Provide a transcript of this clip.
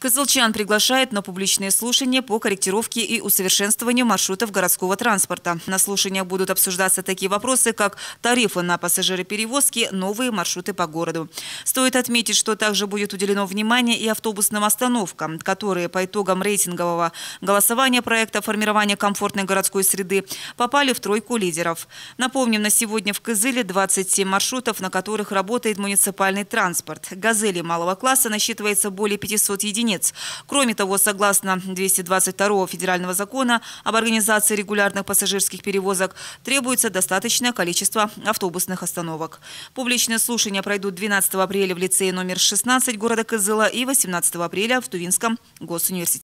Кызылчан приглашает на публичные слушания по корректировке и усовершенствованию маршрутов городского транспорта. На слушаниях будут обсуждаться такие вопросы, как тарифы на пассажироперевозки, новые маршруты по городу. Стоит отметить, что также будет уделено внимание и автобусным остановкам, которые по итогам рейтингового голосования проекта формирования комфортной городской среды попали в тройку лидеров. Напомним, на сегодня в Кызыле 27 маршрутов, на которых работает муниципальный транспорт. Газели малого класса насчитывается более 500 единиц конец. Кроме того, согласно 222 федерального закона об организации регулярных пассажирских перевозок, требуется достаточное количество автобусных остановок. Публичные слушания пройдут 12 апреля в лицее номер 16 города Кызыла и 18 апреля в Тувинском госуниверситете.